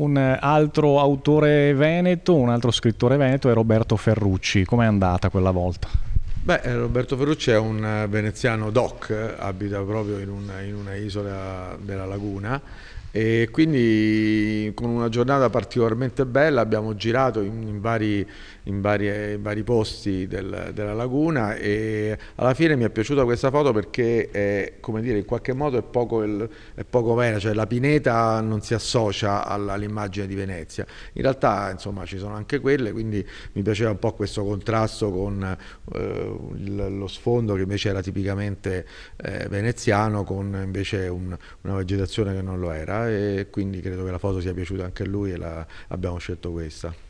Un altro autore veneto, un altro scrittore veneto è Roberto Ferrucci. Com'è andata quella volta? Beh, eh, Roberto Ferrucci è un eh, veneziano doc, eh, abita proprio in, un, in una isola della laguna e quindi con una giornata particolarmente bella abbiamo girato in, in, vari, in, vari, in vari, posti del, della laguna e alla fine mi è piaciuta questa foto perché è, dire, in qualche modo è poco, il, è poco, vera, cioè la pineta non si associa all'immagine di Venezia, in realtà insomma ci sono anche quelle quindi mi piaceva un po' questo contrasto con eh, lo sfondo che invece era tipicamente eh, veneziano con invece un, una vegetazione che non lo era e quindi credo che la foto sia piaciuta anche a lui e la, abbiamo scelto questa.